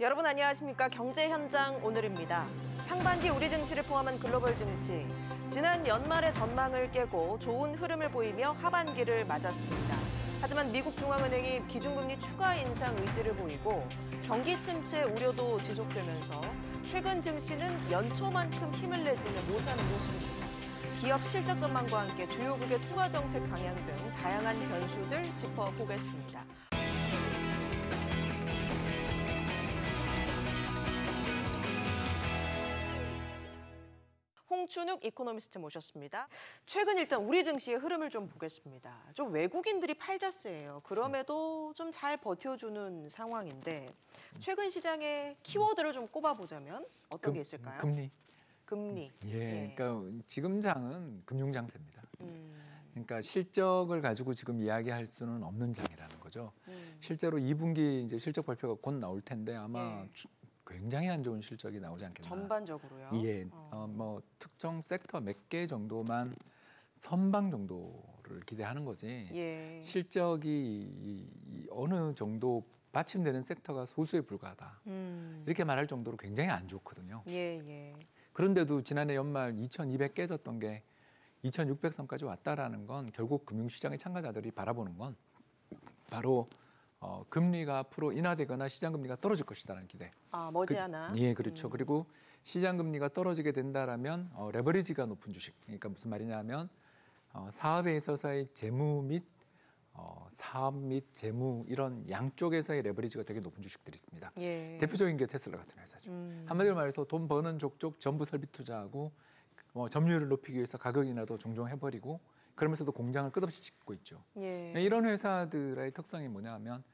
여러분 안녕하십니까 경제 현장 오늘입니다. 상반기 우리 증시를 포함한 글로벌 증시 지난 연말의 전망을 깨고 좋은 흐름을 보이며 하반기를 맞았습니다. 하지만 미국 중앙은행이 기준금리 추가 인상 의지를 보이고 경기 침체 우려도 지속되면서 최근 증시는 연초만큼 힘을 내지는 못하는 모습입니다. 기업 실적 전망과 함께 주요국의 통화 정책 방향 등 다양한 변수들 짚어보겠습니다. 홍춘욱 이코노미스트 모셨습니다. 최근 일단 우리 증시의 흐름을 좀 보겠습니다. 좀 외국인들이 팔자스예요. 그럼에도 좀 잘 버텨주는 상황인데 최근 시장의 키워드를 좀 꼽아보자면 어떤 금, 게 있을까요? 금리. 금리. 예, 예, 그러니까 지금 장은 금융 장세입니다. 음. 그러니까 실적을 가지고 지금 이야기할 수는 없는 장이라는 거죠. 음. 실제로 2분기 이제 실적 발표가 곧 나올 텐데 아마 예. 굉장히 안 좋은 실적이 나오지 않겠나. 전반적으로요. 예, 어, 어 뭐 특정 섹터 몇 개 정도만 선방 정도를 기대하는 거지. 예. 실적이 어느 정도 받침되는 섹터가 소수에 불과하다. 음. 이렇게 말할 정도로 굉장히 안 좋거든요. 예, 예. 그런데도 지난해 연말 2,200 깨졌던 게 2,600선까지 왔다라는 건 결국 금융시장의 참가자들이 바라보는 건 바로 어, 금리가 앞으로 인하되거나 시장 금리가 떨어질 것이다라는 기대. 아 머지않아. 그, 예, 그렇죠. 음. 그리고 시장 금리가 떨어지게 된다라면 어, 레버리지가 높은 주식. 그러니까 무슨 말이냐면 어, 사업에 있어서의 재무 및 어, 사업 및 재무 이런 양쪽에서의 레버리지가 되게 높은 주식들이 있습니다. 예. 대표적인 게 테슬라 같은 회사죠. 음. 한마디로 말해서 돈 버는 족족 전부 설비 투자하고 뭐 점유율을 높이기 위해서 가격이나도 종종 해버리고 그러면서도 공장을 끝없이 짓고 있죠. 예. 네, 이런 회사들의 특성이 뭐냐면 하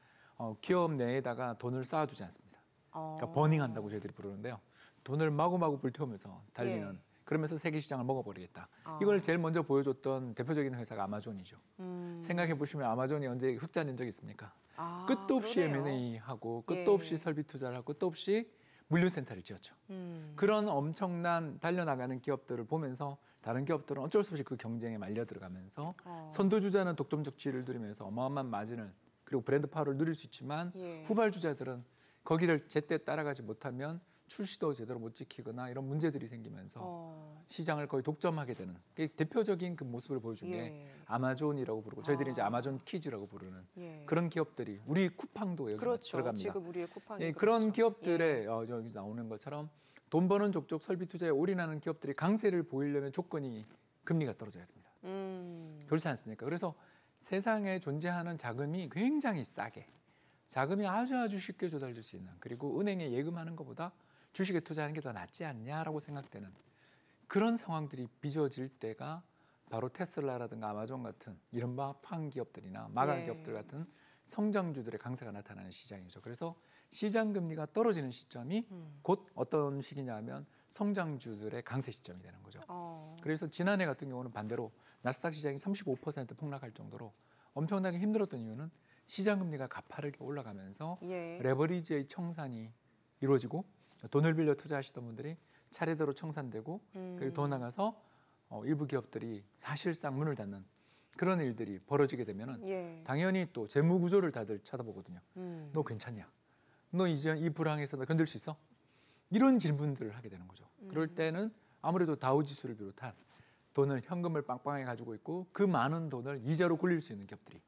어, 기업 내에다가 돈을 쌓아두지 않습니다. 어. 그러니까 버닝한다고 저희들이 부르는데요. 돈을 마구마구 불태우면서 달리는 예. 그러면서 세계 시장을 먹어버리겠다. 어. 이걸 제일 먼저 보여줬던 대표적인 회사가 아마존이죠. 음. 생각해 보시면 아마존이 언제 흑자 낸 적이 있습니까? 아, 끝도 없이 M&A 하고 예. 끝도 없이 설비 투자를 하고 끝도 없이 물류센터를 지었죠. 음. 그런 엄청난 달려나가는 기업들을 보면서 다른 기업들은 어쩔 수 없이 그 경쟁에 말려 들어가면서 어. 선두주자는 독점 적지위를 누리면서 어마어마한 마진을 그리고 브랜드 파워를 누릴 수 있지만 예. 후발주자들은 거기를 제때 따라가지 못하면 출시도 제대로 못 지키거나 이런 문제들이 생기면서 어. 시장을 거의 독점하게 되는 대표적인 그 모습을 보여준 예. 게 아마존이라고 부르고 저희들이 아. 이제 아마존 키즈라고 부르는 예. 그런 기업들이 우리 쿠팡도 여기 그렇죠. 들어갑니다. 지금 우리의 쿠팡 예, 그런 그렇죠. 기업들의 예. 어, 여기 나오는 것처럼 돈 버는 족족 설비 투자에 올인하는 기업들이 강세를 보이려면 조건이 금리가 떨어져야 됩니다. 음. 그렇지 않습니까? 그래서 세상에 존재하는 자금이 굉장히 싸게 자금이 아주 아주 쉽게 조달될 수 있는 그리고 은행에 예금하는 것보다 주식에 투자하는 게 더 낫지 않냐라고 생각되는 그런 상황들이 빚어질 때가 바로 테슬라라든가 아마존 같은 이른바 판 기업들이나 마감 예. 기업들 같은 성장주들의 강세가 나타나는 시장이죠. 그래서 시장 금리가 떨어지는 시점이 음. 곧 어떤 시기냐면 하 성장주들의 강세 시점이 되는 거죠. 어. 그래서 지난해 같은 경우는 반대로 나스닥 시장이 35% 폭락할 정도로 엄청나게 힘들었던 이유는 시장 금리가 가파르게 올라가면서 예. 레버리지의 청산이 이루어지고 돈을 빌려 투자하시던 분들이 차례대로 청산되고 음. 그리고 더 음. 나가서 어, 일부 기업들이 사실상 문을 닫는 그런 일들이 벌어지게 되면은 예. 당연히 또 재무 구조를 다들 쳐다보거든요. 음. 너 괜찮냐? 너 이제 이 불황에서 나 건들 수 있어? 이런 질문들을 하게 되는 거죠. 음. 그럴 때는 아무래도 다우 지수를 비롯한 돈을 현금을 빵빵하게 가지고 있고 그 많은 돈을 이자로 굴릴 수 있는 기업들이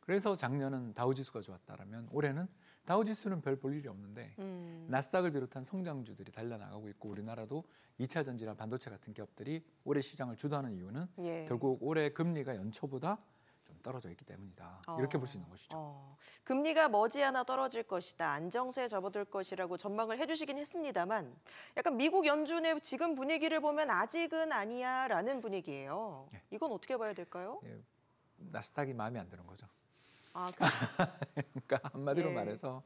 그래서 작년은 다우 지수가 좋았다라면 올해는 다우지수는 별 볼 일이 없는데 음. 나스닥을 비롯한 성장주들이 달려나가고 있고 우리나라도 2차 전지나 반도체 같은 기업들이 올해 시장을 주도하는 이유는 예. 결국 올해 금리가 연초보다 좀 떨어져 있기 때문이다. 어. 이렇게 볼 수 있는 것이죠. 어. 금리가 머지않아 떨어질 것이다. 안정세에 접어들 것이라고 전망을 해주시긴 했습니다만 약간 미국 연준의 지금 분위기를 보면 아직은 아니야라는 분위기예요. 예. 이건 어떻게 봐야 될까요? 예. 나스닥이 마음에 안 드는 거죠. 아, 그러니까 한마디로 네. 말해서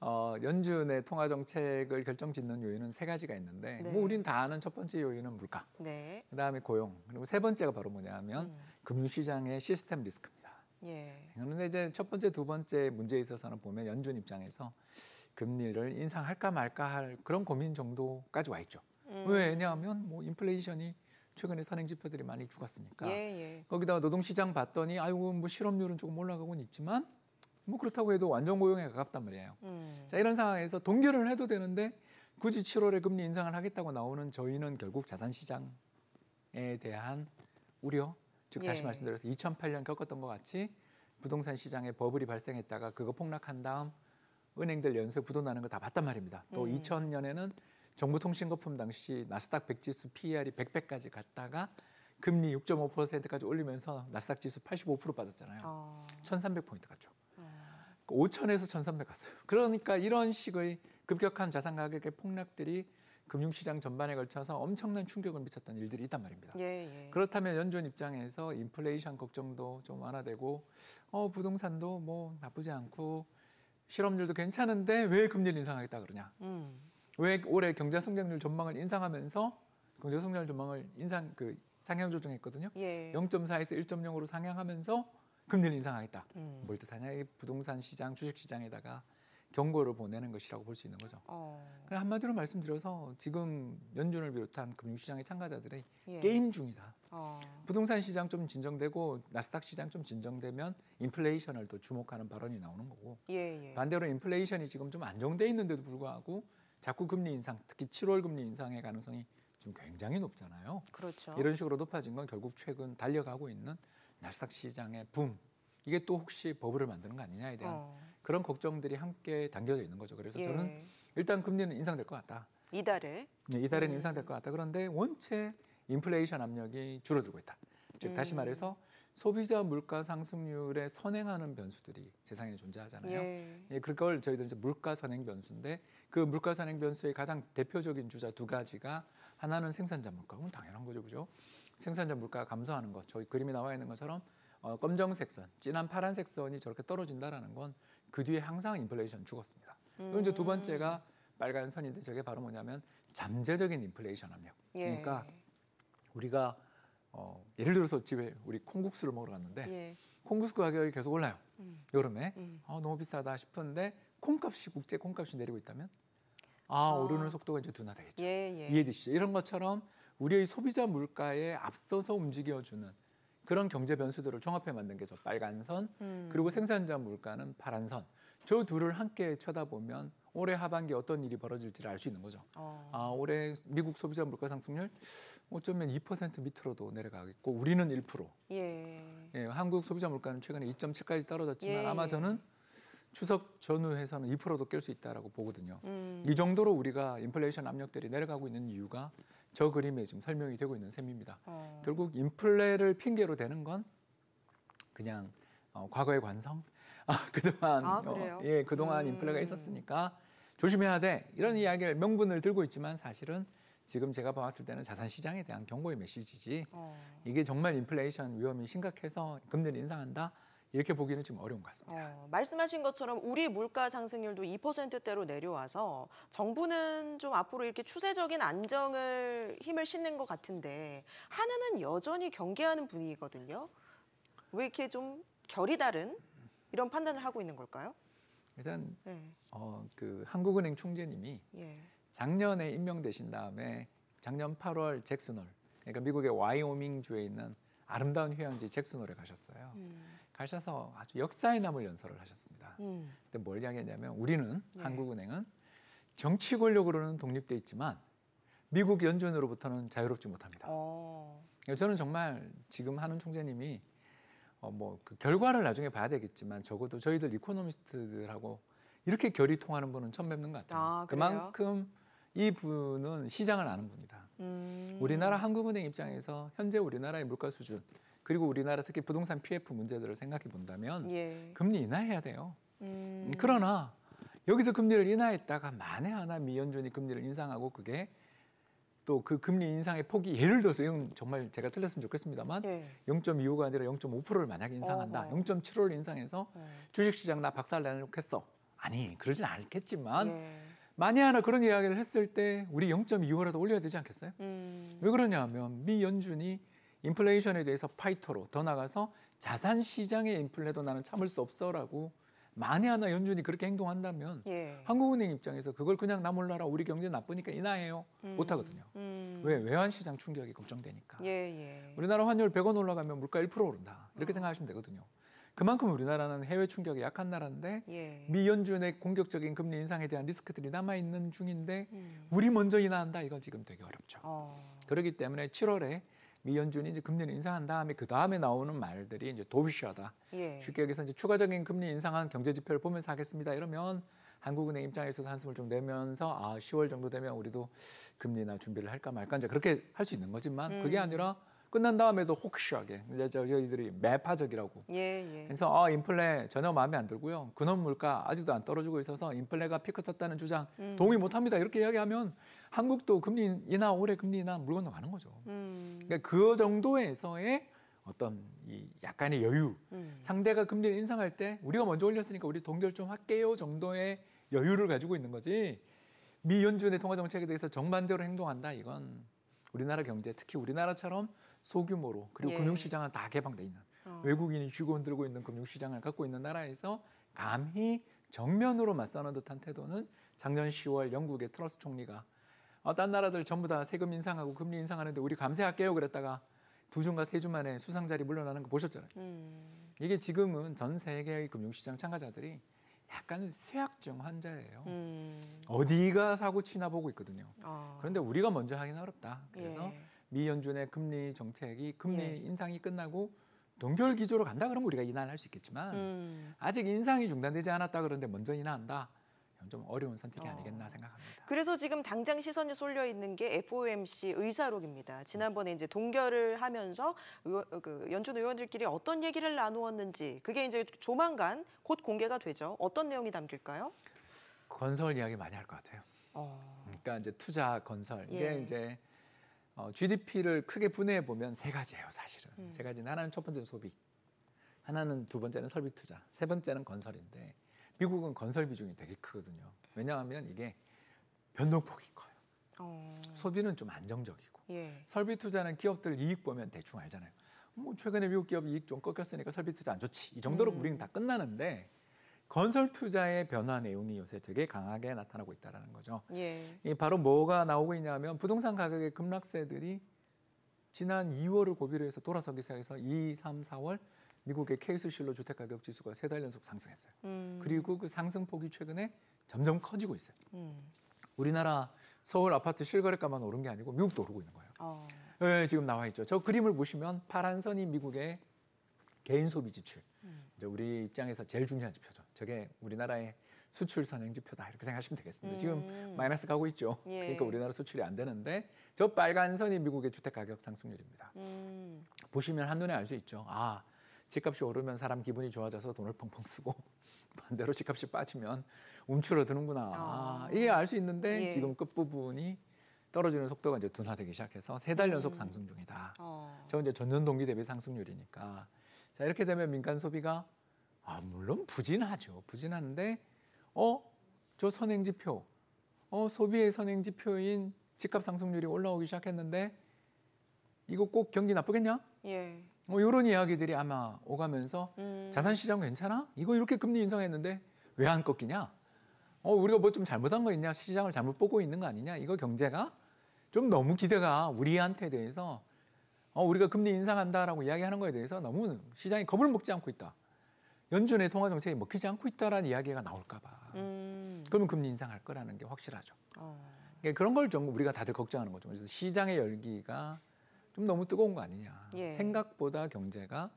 어, 연준의 통화 정책을 결정짓는 요인은 세 가지가 있는데 네. 뭐 우린 다 아는 첫 번째 요인은 물가, 네. 그다음에 고용, 그리고 세 번째가 바로 뭐냐면 음. 금융시장의 시스템 리스크입니다. 예. 그런데 이제 첫 번째, 두 번째 문제에 있어서는 보면 연준 입장에서 금리를 인상할까 말까 할 그런 고민 정도까지 와 있죠. 음. 왜냐하면 뭐 인플레이션이 최근에 산행 지표들이 많이 죽었으니까 예, 예. 거기다가 노동시장 봤더니 아이고 뭐 실업률은 조금 올라가고는 있지만 뭐 그렇다고 해도 완전 고용에 가깝단 말이에요. 음. 자 이런 상황에서 동결을 해도 되는데 굳이 7월에 금리 인상을 하겠다고 나오는 저희는 결국 자산 시장에 대한 우려, 즉 다시 예. 말씀드려서 2008년 겪었던 것 같이 부동산 시장에 버블이 발생했다가 그거 폭락한 다음 은행들 연쇄 부도나는 거 다 봤단 말입니다. 또 음. 2000년에는 정보통신거품 당시 나스닥 100 지수 PER이 100배까지 갔다가 금리 6.5%까지 올리면서 나스닥 지수 85% 빠졌잖아요. 어. 아. 1,300포인트 갔죠. 어. 5천에서 1,300 갔어요. 그러니까 이런 식의 급격한 자산 가격의 폭락들이 금융시장 전반에 걸쳐서 엄청난 충격을 미쳤던 일들이 있단 말입니다. 예, 예. 그렇다면 연준 입장에서 인플레이션 걱정도 좀 완화되고 어, 부동산도 뭐 나쁘지 않고 실업률도 괜찮은데 왜 금리를 인상하겠다 그러냐. 음. 왜 올해 경제 성장률 전망을 인상하면서 경제 성장률 전망을 인상 그 상향 조정했거든요. 예. 0.4에서 1.0으로 상향하면서 금리를 인상하겠다. 음. 뭘 뜻하냐? 부동산 시장, 주식 시장에다가 경고를 보내는 것이라고 볼 수 있는 거죠. 어. 그 한마디로 말씀드려서 지금 연준을 비롯한 금융시장의 참가자들이 예. 게임 중이다. 어. 부동산 시장 좀 진정되고 나스닥 시장 좀 진정되면 인플레이션을 또 주목하는 발언이 나오는 거고 예, 예. 반대로 인플레이션이 지금 좀 안정돼 있는데도 불구하고 자꾸 금리 인상, 특히 7월 금리 인상의 가능성이 지금 굉장히 높잖아요. 그렇죠. 이런 식으로 높아진 건 결국 최근 달려가고 있는 나스닥 시장의 붐 이게 또 혹시 버블을 만드는 거 아니냐에 대한 어. 그런 걱정들이 함께 담겨져 있는 거죠. 그래서 예. 저는 일단 금리는 인상될 것 같다. 이달에? 네, 이달에는 음. 인상될 것 같다. 그런데 원체 인플레이션 압력이 줄어들고 있다. 즉 음. 다시 말해서 소비자 물가 상승률에 선행하는 변수들이 세상에 존재하잖아요. 예. 예, 그걸 저희들은 이제 물가 선행 변수인데 그 물가 산행 변수의 가장 대표적인 주자 두 가지가 하나는 생산자 물가, 그건 당연한 거죠, 그죠? 생산자 물가가 감소하는 것, 저희 그림에 나와 있는 것처럼 어, 검정색 선, 진한 파란색 선이 저렇게 떨어진다라는 건 그 뒤에 항상 인플레이션 죽었습니다. 음. 그리고 이제 두 음. 번째가 빨간 선인데 저게 바로 뭐냐면 잠재적인 인플레이션 압력. 예. 그러니까 우리가 어, 예를 들어서 집에 우리 콩국수를 먹으러 갔는데 예. 콩국수 가격이 계속 올라요. 음. 여름에 음. 아, 너무 비싸다 싶은데 콩값이 국제 콩값이 내리고 있다면 아, 아. 오르는 속도가 이제 둔화되겠죠. 예, 예. 이해되시죠? 이런 것처럼 우리의 소비자 물가에 앞서서 움직여주는 그런 경제 변수들을 종합해 만든 게 저 빨간 선, 음. 그리고 생산자 물가는 파란 선. 저 둘을 함께 쳐다보면 올해 하반기 어떤 일이 벌어질지를 알 수 있는 거죠. 어. 아, 올해 미국 소비자 물가 상승률 어쩌면 2% 밑으로도 내려가겠고 우리는 1%. 예. 예, 한국 소비자 물가는 최근에 2.7까지 떨어졌지만 예. 아마 저는 추석 전후해서는 2%도 깰 수 있다라고 보거든요. 음. 이 정도로 우리가 인플레이션 압력들이 내려가고 있는 이유가 저 그림에 지금 설명이 되고 있는 셈입니다. 어. 결국 인플레를 핑계로 되는 건 그냥 어, 과거의 관성, 아, 그동안 아, 어, 예 그동안 음. 인플레가 있었으니까 조심해야 돼 이런 이야기를 명분을 들고 있지만 사실은 지금 제가 봤을 때는 자산 시장에 대한 경고의 메시지지 어. 이게 정말 인플레이션 위험이 심각해서 금리를 인상한다 이렇게 보기는 좀 어려운 것 같습니다. 어, 말씀하신 것처럼 우리 물가 상승률도 2%대로 내려와서 정부는 좀 앞으로 이렇게 추세적인 안정을 힘을 싣는 것 같은데 하나는 여전히 경계하는 분위기거든요. 왜 이렇게 좀 결이 다른 이런 판단을 하고 있는 걸까요? 일단 네. 어, 그 한국은행 총재님이 예. 작년에 임명되신 다음에 작년 8월 잭슨홀 그러니까 미국의 와이오밍 주에 있는 아름다운 휴양지 잭슨홀에 가셨어요. 음. 가셔서 아주 역사에 남을 연설을 하셨습니다. 음. 근데 뭘 이야기했냐면 우리는 네. 한국은행은 정치 권력으로는 독립돼 있지만 미국 연준으로부터는 자유롭지 못합니다. 오. 어. 그러니까 저는 정말 지금 하는 총재님이 어, 뭐그 결과를 나중에 봐야 되겠지만 적어도 저희들 이코노미스트들하고 이렇게 결이 통하는 분은 처음 뵙는 것 같아요. 아, 그만큼 이 분은 시장을 아는 분이다. 음. 우리나라 한국은행 입장에서 현재 우리나라의 물가 수준 그리고 우리나라 특히 부동산 PF 문제들을 생각해 본다면 예. 금리 인하해야 돼요. 음. 그러나 여기서 금리를 인하했다가 만에 하나 미연준이 금리를 인상하고 그게 또그 금리 인상의 폭이 예를 들어서 이건 정말 제가 틀렸으면 좋겠습니다만 예. 0.25가 아니라 0.5%를 만약에 인상한다. 어, 어. 0.75를 인상해서 예. 주식시장 나 박살 내놓했어 아니 그러진 않겠지만 예. 만에 하나 그런 이야기를 했을 때 우리 0.25라도 올려야 되지 않겠어요? 음. 왜 그러냐 하면 미 연준이 인플레이션에 대해서 파이터로 더 나가서 자산 시장의 인플레도 나는 참을 수 없어라고 만에 하나 연준이 그렇게 행동한다면 예. 한국은행 입장에서 그걸 그냥 나 몰라라 우리 경제 나쁘니까 인하해요 음. 못하거든요. 음. 왜 외환시장 충격이 걱정되니까. 예, 예. 우리나라 환율 100원 올라가면 물가 1% 오른다 이렇게 음. 생각하시면 되거든요. 그만큼 우리나라는 해외 충격이 약한 나라인데 예. 미 연준의 공격적인 금리 인상에 대한 리스크들이 남아 있는 중인데 음. 우리 먼저 인하한다 이건 지금 되게 어렵죠. 어. 그렇기 때문에 7월에 미연준이 이제 금리를 인상한 다음에 그 다음에 나오는 말들이 이제 도비셔다. 예. 쉽게 얘기해서 이제 추가적인 금리 인상한 경제 지표를 보면서 하겠습니다. 이러면 한국은행 입장에서도 한숨을 좀 내면서 아 10월 정도 되면 우리도 금리나 준비를 할까 말까 이제 그렇게 할 수 있는 거지만 음. 그게 아니라 끝난 다음에도 혹시하게 이제 저희들이 매파적이라고. 예, 예. 그래서 아 인플레 전혀 마음에 안 들고요. 근원 물가 아직도 안 떨어지고 있어서 인플레가 피크 쳤다는 주장 음. 동의 못 합니다. 이렇게 이야기하면 한국도 금리 인하 올해 금리 인하 물건도 많은 거죠. 음. 그러니까 그 정도에서의 어떤 이 약간의 여유, 음. 상대가 금리를 인상할 때 우리가 먼저 올렸으니까 우리 동결 좀 할게요 정도의 여유를 가지고 있는 거지. 미 연준의 통화 정책에 대해서 정반대로 행동한다 이건 우리나라 경제 특히 우리나라처럼 소규모로 그리고 예. 금융시장은 다 개방돼 있는 어. 외국인이 쥐고 흔들고 있는 금융시장을 갖고 있는 나라에서 감히 정면으로 맞서는 듯한 태도는 작년 10월 영국의 트러스 총리가 어, 딴 나라들 전부 다 세금 인상하고 금리 인상하는데 우리 감세할게요 그랬다가 두 주인가 세주 만에 수상 자리 물러나는 거 보셨잖아요. 음. 이게 지금은 전 세계의 금융시장 참가자들이 약간 쇠약증 환자예요. 음. 어디가 사고 치나 보고 있거든요. 아. 그런데 우리가 먼저 하긴 어렵다. 그래서 예. 미 연준의 금리 정책이 금리 예. 인상이 끝나고 동결 기조로 간다 그러면 우리가 인하할 수 있겠지만 음. 아직 인상이 중단되지 않았다 그런데 먼저 인하한다. 좀 어려운 선택이 어. 아니겠나 생각합니다. 그래서 지금 당장 시선이 쏠려 있는 게 FOMC 의사록입니다. 지난번에 이제 동결을 하면서 그 연준 의원들끼리 어떤 얘기를 나누었는지 그게 이제 조만간 곧 공개가 되죠. 어떤 내용이 담길까요? 건설 이야기 많이 할 것 같아요. 어... 그러니까 이제 투자 건설 이게 예. 이제 어, GDP를 크게 분해해 보면 세 가지예요, 사실은. 음. 세가지 하나는 첫 번째는 소비, 하나는 두 번째는 설비 투자, 세 번째는 건설인데 미국은 건설 비중이 되게 크거든요. 왜냐하면 이게 변동폭이 커요. 어... 소비는 좀 안정적이고 예. 설비 투자는 기업들 이익 보면 대충 알잖아요. 뭐 최근에 미국 기업 이익 좀 꺾였으니까 설비 투자 안 좋지. 이 정도로 음. 우리는 다 끝나는데 건설 투자의 변화 내용이 요새 되게 강하게 나타나고 있다라는 거죠. 예. 이 바로 뭐가 나오고 있냐면 부동산 가격의 급락세들이 지난 2월을 고비로 해서 돌아서기 시작해서 2, 3, 4월 미국의 케이스실로 주택 가격 지수가 세 달 연속 상승했어요. 음. 그리고 그 상승폭이 최근에 점점 커지고 있어요. 음. 우리나라 서울 아파트 실거래가만 오른 게 아니고 미국도 오르고 있는 거예요. 어. 네, 지금 나와 있죠. 저 그림을 보시면 파란 선이 미국의 개인 소비 지출. 음. 이제 우리 입장에서 제일 중요한 지표죠. 저게 우리나라의 수출 선행 지표다 이렇게 생각하시면 되겠습니다. 음. 지금 마이너스 가고 있죠. 예. 그러니까 우리나라 수출이 안 되는데 저 빨간 선이 미국의 주택 가격 상승률입니다. 음. 보시면 한눈에 알 수 있죠. 아 집값이 오르면 사람 기분이 좋아져서 돈을 펑펑 쓰고 반대로 집값이 빠지면 움츠러드는구나. 아. 이게 알 수 있는데 예. 지금 끝부분이 떨어지는 속도가 이제 둔화되기 시작해서 세 달 연속 음. 상승 중이다. 어. 저 이제 전년 동기 대비 상승률이니까. 자, 이렇게 되면 민간 소비가 아, 물론 부진하죠. 부진한데 어, 저 선행 지표. 어, 소비의 선행 지표인 집값 상승률이 올라오기 시작했는데 이거 꼭 경기 나쁘겠냐? 예. 뭐 이런 이야기들이 아마 오가면서 음. 자산시장 괜찮아? 이거 이렇게 금리 인상했는데 왜 안 꺾이냐? 어 우리가 뭐 좀 잘못한 거 있냐? 시장을 잘못 보고 있는 거 아니냐? 이거 경제가 좀 너무 기대가 우리한테 대해서 어 우리가 금리 인상한다라고 이야기하는 거에 대해서 너무 시장이 겁을 먹지 않고 있다. 연준의 통화 정책이 먹히지 않고 있다라는 이야기가 나올까 봐. 음. 그러면 금리 인상할 거라는 게 확실하죠. 어. 그러니까 그런 걸 좀 우리가 다들 걱정하는 거죠. 그래서 시장의 열기가 좀 너무 뜨거운 거 아니냐. 예. 생각보다 경제가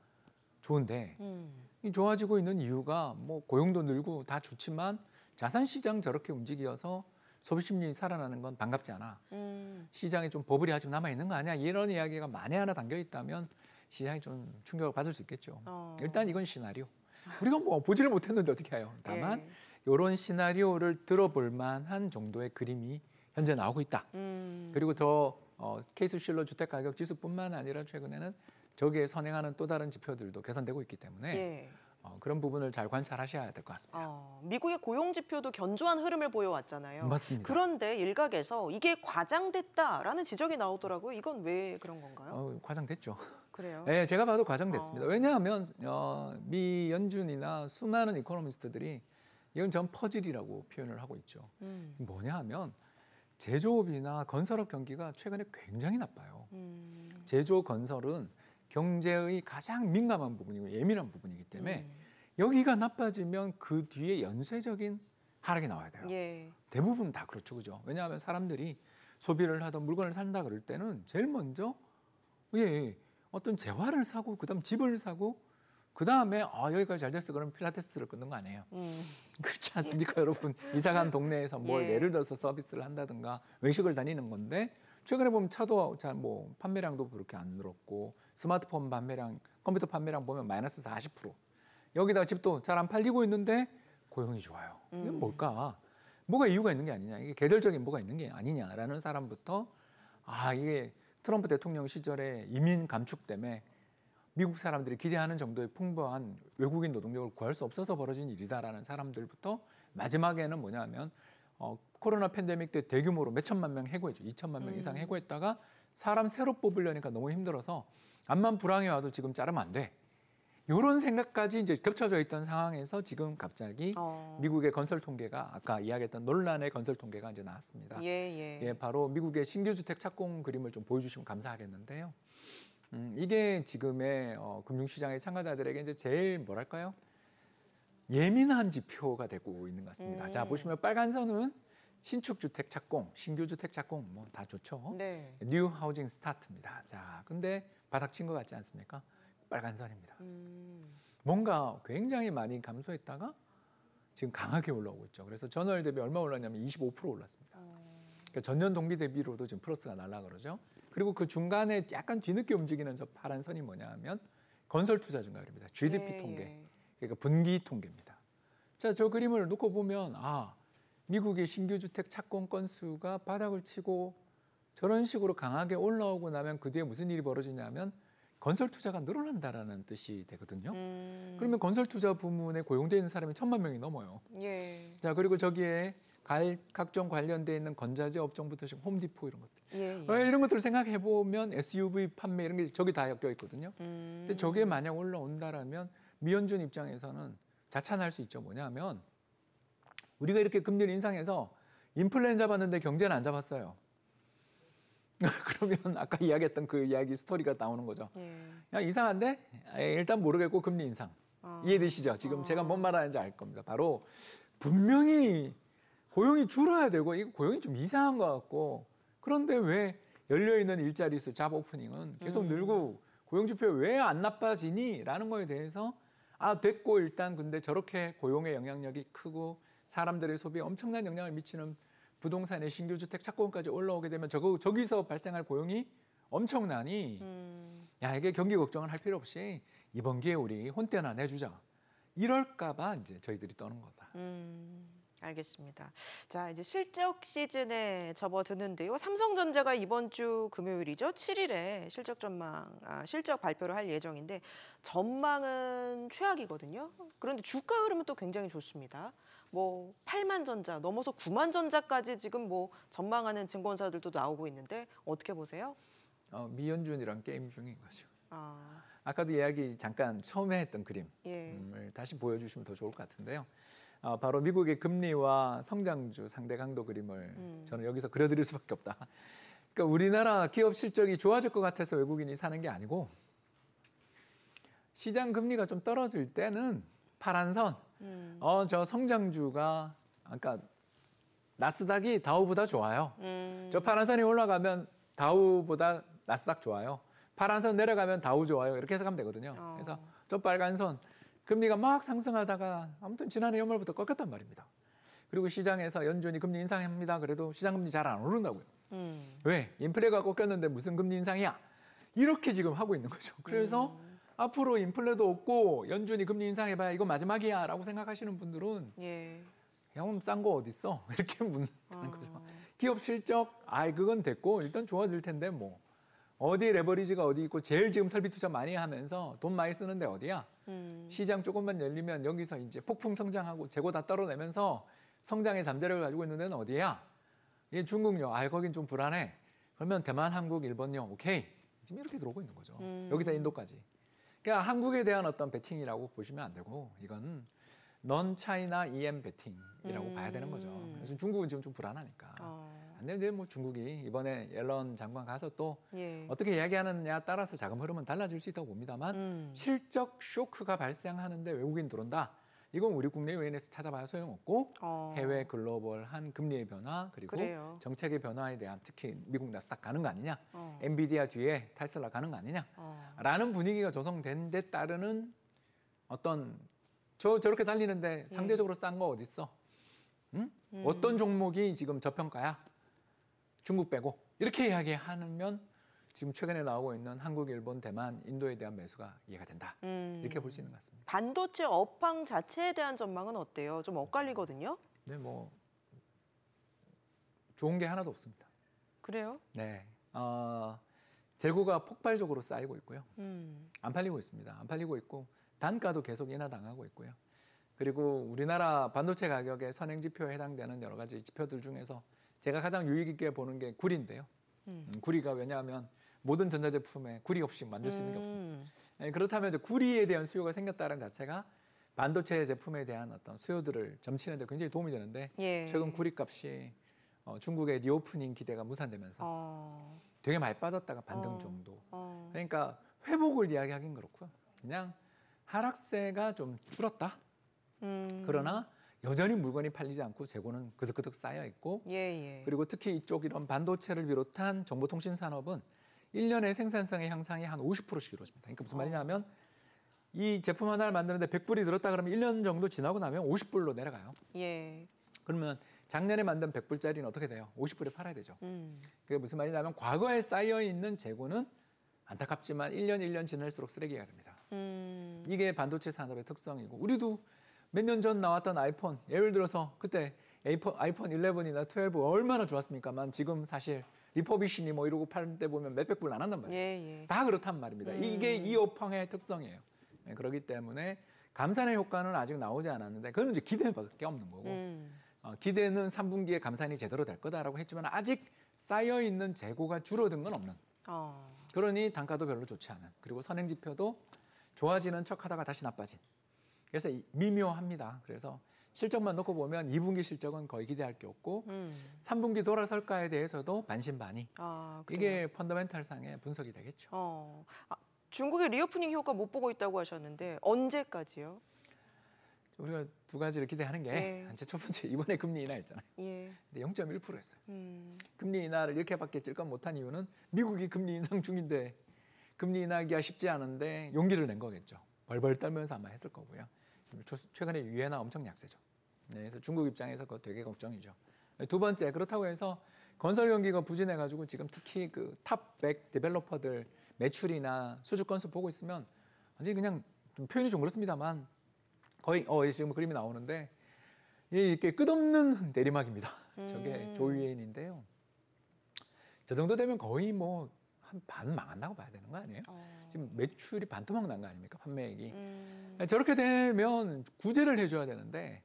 좋은데 음. 좋아지고 있는 이유가 뭐 고용도 늘고 다 좋지만 자산 시장 저렇게 움직여서 소비 심리 살아나는 건 반갑지 않아. 음. 시장에 좀 버블이 아직 남아 있는 거 아니야. 이런 이야기가 만에 하나 담겨 있다면 시장이 좀 충격을 받을 수 있겠죠. 어. 일단 이건 시나리오. 우리가 뭐 보지를 못했는데 어떻게 해요. 다만 네. 예. 이런 시나리오를 들어볼 만한 정도의 그림이 현재 나오고 있다. 음. 그리고 더 어, 케이스 실러 주택 가격 지수뿐만 아니라 최근에는 저기에 선행하는 또 다른 지표들도 개선되고 있기 때문에 예. 어, 그런 부분을 잘 관찰하셔야 될 것 같습니다. 어, 미국의 고용 지표도 견조한 흐름을 보여왔잖아요. 맞습니다. 그런데 일각에서 이게 과장됐다라는 지적이 나오더라고요. 이건 왜 그런 건가요? 어, 과장됐죠. 그래요? 네, 제가 봐도 과장됐습니다. 어. 왜냐하면 어, 미 연준이나 수많은 이코노미스트들이 이건 전 퍼즐이라고 표현을 하고 있죠. 음. 뭐냐 하면 제조업이나 건설업 경기가 최근에 굉장히 나빠요. 음. 제조 건설은 경제의 가장 민감한 부분이고 예민한 부분이기 때문에 음. 여기가 나빠지면 그 뒤에 연쇄적인 하락이 나와야 돼요. 예. 대부분 다 그렇죠, 그죠? 왜냐하면 사람들이 소비를 하던 물건을 산다 그럴 때는 제일 먼저 예, 예. 어떤 재화를 사고 그다음 집을 사고 그 다음에 아 여기까지 잘 됐어 그러면 필라테스를 끊는 거 아니에요. 음. 그렇지 않습니까 여러분? 이사 간 네. 동네에서 뭘 예. 예를 들어서 서비스를 한다든가 외식을 다니는 건데 최근에 보면 차도 잘 뭐 판매량도 그렇게 안 늘었고 스마트폰 판매량, 컴퓨터 판매량 보면 마이너스 40%. 여기다 가 집도 잘 안 팔리고 있는데 고용이 좋아요. 음. 이건 뭘까? 뭐가 이유가 있는 게 아니냐? 이게 계절적인 뭐가 있는 게 아니냐라는 사람부터 아 이게 트럼프 대통령 시절에 이민 감축 때문에 미국 사람들이 기대하는 정도의 풍부한 외국인 노동력을 구할 수 없어서 벌어진 일이다라는 사람들부터 마지막에는 뭐냐면 하 어, 코로나 팬데믹 때 대규모로 몇 천만 명 해고했죠. 2천만 명 이상 음. 해고했다가 사람 새로 뽑으려니까 너무 힘들어서 암만 불황이 와도 지금 자르면 안 돼. 요런 생각까지 이제 겹쳐져 있던 상황에서 지금 갑자기 어. 미국의 건설 통계가 아까 이야기했던 논란의 건설 통계가 이제 나왔습니다. 예, 예. 예, 바로 미국의 신규 주택 착공 그림을 좀 보여주시면 감사하겠는데요. 음, 이게 지금의 어, 금융시장의 참가자들에게 이제 제일 뭐랄까요? 예민한 지표가 되고 있는 것 같습니다. 음. 자, 보시면 빨간 선은 신축 주택 착공, 신규 주택 착공 뭐 다 좋죠. 네. 뉴 하우징 스타트입니다. 자, 근데 바닥 친것 같지 않습니까? 빨간 선입니다. 음. 뭔가 굉장히 많이 감소했다가 지금 강하게 올라오고 있죠. 그래서 전월 대비 얼마 올랐냐면 25% 올랐습니다. 음. 그러니까 전년 동기 대비로도 지금 플러스가 날라 그러죠. 그리고 그 중간에 약간 뒤늦게 움직이는 저 파란 선이 뭐냐 하면 건설 투자 증가율입니다. GDP 예, 통계. 예. 그러니까 분기 통계입니다. 자, 저 그림을 놓고 보면 아, 미국의 신규 주택 착공 건수가 바닥을 치고 저런 식으로 강하게 올라오고 나면 그 뒤에 무슨 일이 벌어지냐면 건설 투자가 늘어난다라는 뜻이 되거든요. 음. 그러면 건설 투자 부문에 고용되어 있는 사람이 천만 명이 넘어요. 예. 자, 그리고 저기에 발 각종 관련돼 있는 건자재 업종부터 지금 홈디포 이런 것들 예, 예. 어, 이런 것들을 생각해 보면 SUV 판매 이런 게 저기 다 엮여 있거든요. 음. 근데 저게 만약 올라온다라면 미연준 입장에서는 자찬할 수 있죠. 뭐냐면 우리가 이렇게 금리를 인상해서 인플레는 잡았는데 경제는 안 잡았어요. 그러면 아까 이야기했던 그 이야기 스토리가 나오는 거죠. 야, 예. 이상한데 아, 일단 모르겠고 금리 인상 아. 이해되시죠? 지금 아. 제가 뭔 말하는지 알 겁니다. 바로 분명히 고용이 줄어야 되고 이거 고용이 좀 이상한 것 같고 그런데 왜 열려 있는 일자리 수잡 오프닝은 계속 음. 늘고 고용 지표 왜 안 나빠지니라는 거에 대해서 아 됐고 일단 근데 저렇게 고용의 영향력이 크고 사람들의 소비에 엄청난 영향을 미치는 부동산의 신규 주택 착공까지 올라오게 되면 저거 저기서 발생할 고용이 엄청나니 음. 야 이게 경기 걱정을 할 필요 없이 이번 기회에 우리 혼대나 내주자 이럴까봐 이제 저희들이 떠는 거다. 음. 알겠습니다. 자, 이제 실적 시즌에 접어드는데요. 삼성전자가 이번 주 금요일이죠. 7일에 실적 전망, 아, 실적 발표를 할 예정인데 전망은 최악이거든요. 그런데 주가 흐름은 또 굉장히 좋습니다. 뭐 8만 전자 넘어서 9만 전자까지 지금 뭐 전망하는 증권사들도 나오고 있는데 어떻게 보세요? 어, 미연준이랑 게임 중인 거죠. 아. 아까도 이야기 잠깐 처음에 했던 그림을 예. 다시 보여주시면 더 좋을 것 같은데요. 어, 바로 미국의 금리와 성장주 상대 강도 그림을 음. 저는 여기서 그려드릴 수밖에 없다. 그러니까 우리나라 기업 실적이 좋아질 것 같아서 외국인이 사는 게 아니고 시장 금리가 좀 떨어질 때는 파란 선, 음. 어, 저 성장주가 아까 나스닥이 다우보다 좋아요. 음. 저 파란 선이 올라가면 다우보다 나스닥 좋아요. 파란 선 내려가면 다우 좋아요. 이렇게 해석하면 되거든요. 어. 그래서 저 빨간 선 금리가 막 상승하다가 아무튼 지난해 연말부터 꺾였단 말입니다. 그리고 시장에서 연준이 금리 인상합니다. 그래도 시장 금리 잘 안 오른다고요. 음. 왜? 인플레가 꺾였는데 무슨 금리 인상이야? 이렇게 지금 하고 있는 거죠. 그래서 음. 앞으로 인플레도 없고 연준이 금리 인상해봐야 이거 마지막이야라고 생각하시는 분들은 예. 야음 싼거 어딨어? 이렇게 묻는 아. 거죠. 기업 실적, 아이 그건 됐고 일단 좋아질 텐데 뭐 어디 레버리지가 어디 있고 제일 지금 설비 투자 많이 하면서 돈 많이 쓰는데 어디야? 음. 시장 조금만 열리면 여기서 이제 폭풍 성장하고 재고 다 떨어내면서 성장의 잠재력을 가지고 있는 데는 어디야? 이 중국요. 아, 거긴 좀 불안해. 그러면 대만, 한국, 일본요. 오케이. 지금 이렇게 들어오고 있는 거죠. 음. 여기다 인도까지. 그러니까 한국에 대한 어떤 베팅이라고 보시면 안 되고 이건 넌 차이나 EM 베팅이라고 음. 봐야 되는 거죠. 음. 그래서 중국은 지금 좀 불안하니까. 어. 근데 이제 뭐 중국이 이번에 옐런 장관 가서 또 예. 어떻게 이야기하느냐 따라서 자금 흐름은 달라질 수 있다고 봅니다만 음. 실적 쇼크가 발생하는데 외국인 들어온다. 이건 우리 국내 외인에서 찾아봐야 소용없고 어. 해외 글로벌한 금리의 변화 그리고 그래요. 정책의 변화에 대한 특히 미국 나스닥 가는 거 아니냐, 어. 엔비디아 뒤에 테슬라 가는 거 아니냐라는 어. 분위기가 조성된 데 따르는 어떤 저 저렇게 달리는데 상대적으로 싼 거 어딨어? 응? 음. 어떤 종목이 지금 저평가야? 중국 빼고 이렇게 이야기하면 지금 최근에 나오고 있는 한국, 일본, 대만, 인도에 대한 매수가 이해가 된다. 음. 이렇게 볼 수 있는 것 같습니다. 반도체 업황 자체에 대한 전망은 어때요? 좀 엇갈리거든요. 네, 뭐 좋은 게 하나도 없습니다. 그래요? 네. 어, 재고가 폭발적으로 쌓이고 있고요. 음. 안 팔리고 있습니다. 안 팔리고 있고 단가도 계속 인하당하고 있고요. 그리고 우리나라 반도체 가격의 선행 지표에 해당되는 여러 가지 지표들 중에서 제가 가장 유익있게 보는 게 구리인데요. 음. 음. 구리가 왜냐하면 모든 전자제품에 구리 없이 만들 수 있는 게 음. 없습니다. 예, 그렇다면 이제 구리에 대한 수요가 생겼다는 자체가 반도체 제품에 대한 어떤 수요들을 점치는데 굉장히 도움이 되는데 예. 최근 구리값이 어, 중국의 리오프닝 기대가 무산되면서 어. 되게 많이 빠졌다가 반등 어. 정도. 어. 그러니까 회복을 이야기하긴 그렇고요. 그냥 하락세가 좀 줄었다. 음. 그러나 여전히 물건이 팔리지 않고 재고는 그득그득 쌓여 있고 예, 예. 그리고 특히 이쪽 이런 반도체를 비롯한 정보통신 산업은 1년에 생산성의 향상이 한 50%씩 이루어집니다. 그러니까 무슨 말이냐면 이 제품 하나를 만드는데 100불이 들었다 그러면 1년 정도 지나고 나면 50불로 내려가요. 예. 그러면 작년에 만든 100불짜리는 어떻게 돼요? 50불에 팔아야 되죠. 음. 그게 무슨 말이냐면 과거에 쌓여 있는 재고는 안타깝지만 1년 1년 지날수록 쓰레기가 됩니다. 음. 이게 반도체 산업의 특성이고 우리도 몇년전 나왔던 아이폰, 예를 들어서 그때 아이폰, 아이폰 11이나 12 얼마나 좋았습니까만 지금 사실 리퍼비시니 뭐 이러고 팔 때 보면 몇백 불안 한단 말이에요. 예, 예. 다 그렇단 말입니다. 음. 이게 이오황의 특성이에요. 네, 그렇기 때문에 감산의 효과는 아직 나오지 않았는데 그건 이제 기대밖에 없는 거고 음. 어, 기대는 3분기에 감산이 제대로 될 거다라고 했지만 아직 쌓여 있는 재고가 줄어든 건 없는. 어. 그러니 단가도 별로 좋지 않은. 그리고 선행 지표도 좋아지는 척하다가 다시 나빠진. 그래서 미묘합니다. 그래서 실적만 놓고 보면 2분기 실적은 거의 기대할 게 없고 음. 3분기 돌아설까에 대해서도 반신반의. 아, 이게 펀더멘탈상의 분석이 되겠죠. 어. 아, 중국의 리오프닝 효과 못 보고 있다고 하셨는데 언제까지요? 우리가 두 가지를 기대하는 게 예. 첫 번째 이번에 금리 인하 했잖아요. 예. 근데 0.1%였어요 음. 금리 인하를 이렇게밖에 찔끔 못한 이유는 미국이 금리 인상 중인데 금리 인하기가 쉽지 않은데 용기를 낸 거겠죠. 벌벌 떨면서 아마 했을 거고요. 음, 최근에 유엔화 엄청 약세죠. 네, 그래서 중국 입장에서 그거 되게 걱정이죠. 네, 두 번째 그렇다고 해서 건설 경기가 부진해 가지고 지금 특히 그탑100 디벨로퍼들 매출이나 수주 건수 보고 있으면 완전히 그냥 좀 표현이 좀 그렇습니다만 거의 어 예, 지금 그림이 나오는데 이게 끝없는 내리막입니다. 음. 저게 조유엔인데요. 저 정도 되면 거의 뭐 한반 망한다고 봐야 되는 거 아니에요? 어. 지금 매출이 반토막 난 거 아닙니까? 판매액이. 음. 저렇게 되면 구제를 해줘야 되는데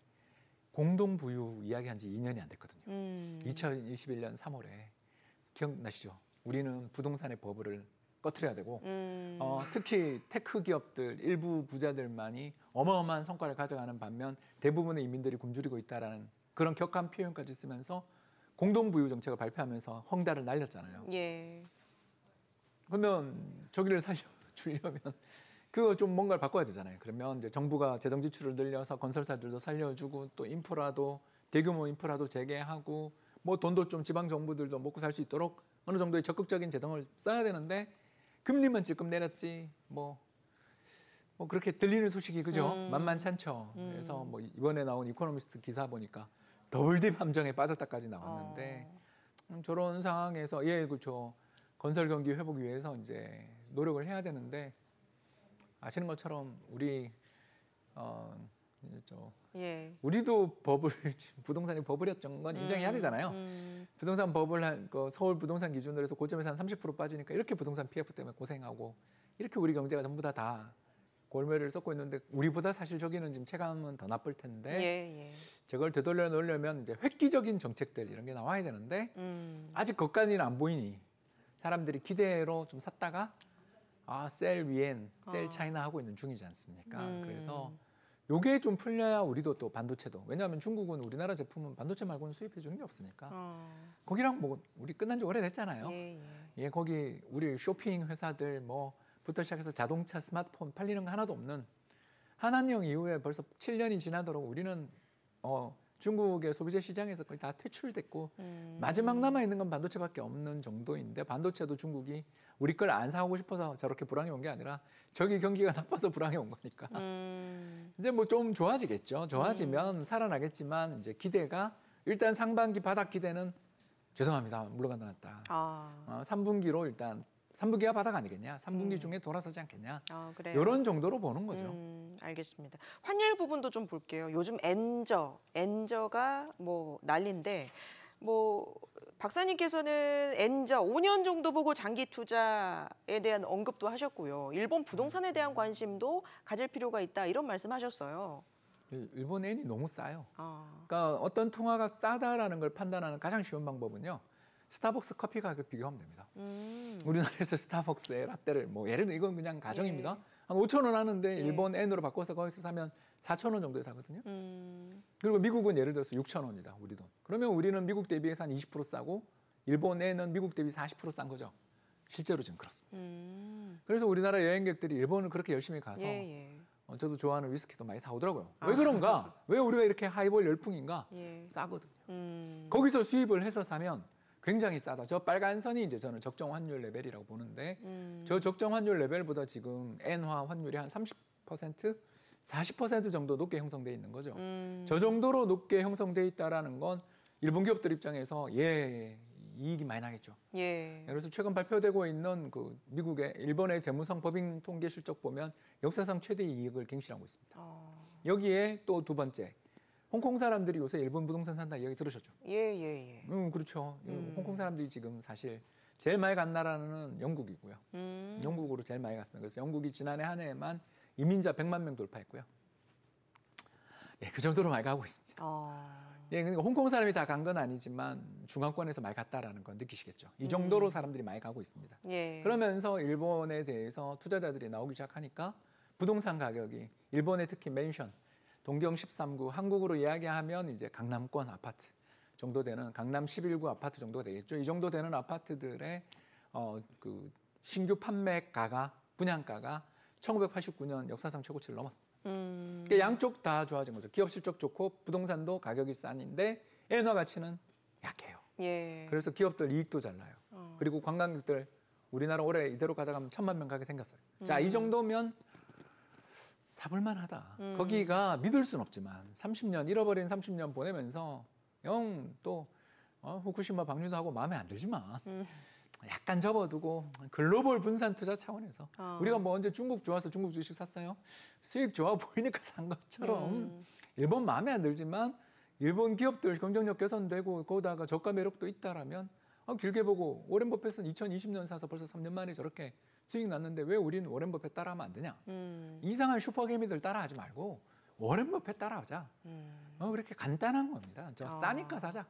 공동부유 이야기한 지 2년이 안 됐거든요. 음. 2021년 3월에 기억나시죠? 우리는 부동산의 버블을 꺼트려야 되고 음. 어, 특히 테크 기업들 일부 부자들만이 어마어마한 성과를 가져가는 반면 대부분의 이민들이 굶주리고 있다라는 그런 격한 표현까지 쓰면서 공동부유 정책을 발표하면서 헝다를 날렸잖아요. 예. 그러면 저기를 살려주려면 그거 좀 뭔가를 바꿔야 되잖아요. 그러면 이제 정부가 재정 지출을 늘려서 건설사들도 살려주고 또 인프라도 대규모 인프라도 재개하고 뭐 돈도 좀 지방 정부들도 먹고 살 수 있도록 어느 정도의 적극적인 재정을 써야 되는데 금리만 지금 내렸지 뭐. 뭐 그렇게 들리는 소식이 그죠? 음. 만만찮죠. 음. 그래서 뭐 이번에 나온 이코노미스트 기사 보니까 더블딥 함정에 빠졌다까지 나왔는데 어. 음, 저런 상황에서 예 그렇죠. 건설 경기 회복 위해서 이제 노력을 해야 되는데 아시는 것처럼 우리 어 저, 예. 우리도 버블 부동산이 버블이었던 건 인정해야 음, 되잖아요. 음, 음. 부동산 버블 한그 서울 부동산 기준으로 해서 고점에서 한 30% 빠지니까 이렇게 부동산 PF 때문에 고생하고 이렇게 우리 경제가 전부 다 다 골매를 쏟고 있는데 우리보다 사실 저기는 지금 체감은 더 나쁠 텐데 예, 예. 저걸 되돌려 놓으려면 이제 획기적인 정책들 이런 게 나와야 되는데 음. 아직 겉간이는 안 보이니 사람들이 기대로 좀 샀다가 아, 셀 위엔, 셀 어. 차이나 하고 있는 중이지 않습니까? 음. 그래서 요게 좀 풀려야 우리도 또 반도체도 왜냐하면 중국은 우리나라 제품은 반도체 말고는 수입해 주는 게 없으니까 어. 거기랑 뭐 우리 끝난 지 오래됐잖아요. 예, 예. 예, 거기 우리 쇼핑 회사들 뭐부터 시작해서 자동차, 스마트폰 팔리는 거 하나도 없는 한한령 이후에 벌써 7년이 지나도록 우리는 어 중국의 소비재 시장에서 거의 다 퇴출됐고 음. 마지막 남아 있는 건 반도체밖에 없는 정도인데 반도체도 중국이 우리 걸 안 사오고 싶어서 저렇게 불황이 온 게 아니라 저기 경기가 나빠서 불황이 온 거니까 음. 이제 뭐 좀 좋아지겠죠. 좋아지면 음. 살아나겠지만 이제 기대가 일단 상반기 바닥 기대는 죄송합니다 물러간다 났다. 아. 어, 3분기로 일단 삼분기가 바닥 아니겠냐, 삼분기 음. 중에 돌아서지 않겠냐, 아, 그래요? 이런 정도로 보는 거죠. 음, 알겠습니다. 환율 부분도 좀 볼게요. 요즘 엔저, 엔저가 뭐 난리인데 뭐 박사님께서는 엔저 5년 정도 보고 장기 투자에 대한 언급도 하셨고요. 일본 부동산에 대한 음. 관심도 가질 필요가 있다 이런 말씀하셨어요. 예, 일본 엔이 너무 싸요. 아. 그러니까 어떤 통화가 싸다라는 걸 판단하는 가장 쉬운 방법은요. 스타벅스 커피 가격 비교하면 됩니다. 음. 우리나라에서 스타벅스에 라떼를 뭐 예를 들어 이건 그냥 가정입니다. 네. 한 5천 원 하는데 예. 일본 엔으로 바꿔서 거기서 사면 4천 원 정도에 사거든요. 음. 그리고 미국은 예를 들어서 6천 원이다 우리 돈. 그러면 우리는 미국 대비해서 한 20% 싸고 일본 엔은 미국 대비 40%싼 거죠. 실제로 지금 그렇습니다. 음. 그래서 우리나라 여행객들이 일본을 그렇게 열심히 가서 예, 예. 어, 저도 좋아하는 위스키도 많이 사오더라고요. 아. 왜 그런가? 왜 우리가 이렇게 하이볼 열풍인가? 예. 싸거든요. 음. 거기서 수입을 해서 사면 굉장히 싸다. 저 빨간 선이 이제 저는 적정 환율 레벨이라고 보는데 음. 저 적정 환율 레벨보다 지금 엔화 환율이 한 30%? 40% 정도 높게 형성돼 있는 거죠. 음. 저 정도로 높게 형성돼 있다라는 건 일본 기업들 입장에서 예 이익이 많이 나겠죠. 예. 그래서 최근 발표되고 있는 그 미국의 일본의 재무상 법인 통계 실적 보면 역사상 최대 이익을 갱신하고 있습니다. 어. 여기에 또 두 번째 홍콩 사람들이 요새 일본 부동산 산다 이야기 들으셨죠? 예, 예, 예. 음, 그렇죠. 음. 홍콩 사람들이 지금 사실 제일 많이 간 나라는 영국이고요. 음. 영국으로 제일 많이 갔습니다. 그래서 영국이 지난해 한 해에만 이민자 100만 명 돌파했고요. 예, 그 정도로 많이 가고 있습니다. 어... 예, 그러니까 홍콩 사람이 다 간 건 아니지만 중앙권에서 많이 갔다라는 건 느끼시겠죠. 이 정도로 음. 사람들이 많이 가고 있습니다. 예. 그러면서 일본에 대해서 투자자들이 나오기 시작하니까 부동산 가격이 일본의 특히 맨션 동경 13구 한국으로 이야기하면 이제 강남권 아파트 정도 되는 강남 11구 아파트 정도 되겠죠. 이 정도 되는 아파트들의 어, 그 신규 판매가가 분양가가 1989년 역사상 최고치를 넘었습니다. 음... 그러니까 양쪽 다 좋아진 거죠. 기업 실적 좋고 부동산도 가격이 싼인데 엔화 가치는 약해요. 예. 그래서 기업들 이익도 잘 나요. 어... 그리고 관광객들 우리나라 올해 이대로 가다가 면 천만 명 가게 생겼어요. 음... 자, 이 음. 정도면 사볼만 하다. 음. 거기가 믿을 순 없지만 30년 잃어버린 30년 보내면서 영 또 어, 후쿠시마 방류도 하고 마음에 안 들지만 음. 약간 접어두고 글로벌 분산 투자 차원에서 아. 우리가 뭐 언제 중국 좋아서 중국 주식 샀어요? 수익 좋아 보이니까 산 것처럼 음. 일본 마음에 안 들지만 일본 기업들 경쟁력 개선되고 거기다가 저가 매력도 있다라면 아, 길게 보고 워렌 버핏은 2020년 사서 벌써 3년 만에 저렇게 수익 났는데 왜 우리는 워렌 버핏 따라하면 안 되냐? 음. 이상한 슈퍼개미들 따라하지 말고 워렌 버핏 따라하자. 음. 어, 그렇게 간단한 겁니다. 저 아. 싸니까 사자.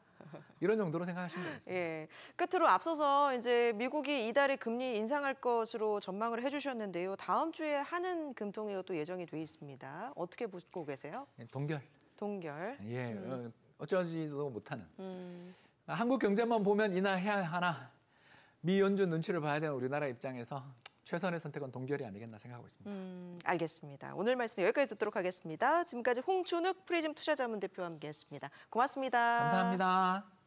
이런 정도로 생각하시면 되겠습니다. 예. 끝으로 앞서서 이제 미국이 이달에 금리 인상할 것으로 전망을 해주셨는데요. 다음 주에 하는 금통위가 또 예정이 돼 있습니다. 어떻게 보고 계세요? 예, 동결. 동결. 예. 음. 어, 어쩌지도 못하는. 음. 한국 경제만 보면 이나 해야 하나 미연준 눈치를 봐야 되는 우리나라 입장에서 최선의 선택은 동결이 아니겠나 생각하고 있습니다. 음, 알겠습니다. 오늘 말씀 여기까지 듣도록 하겠습니다. 지금까지 홍춘욱 프리즘 투자자문 대표와 함께했습니다. 고맙습니다. 감사합니다.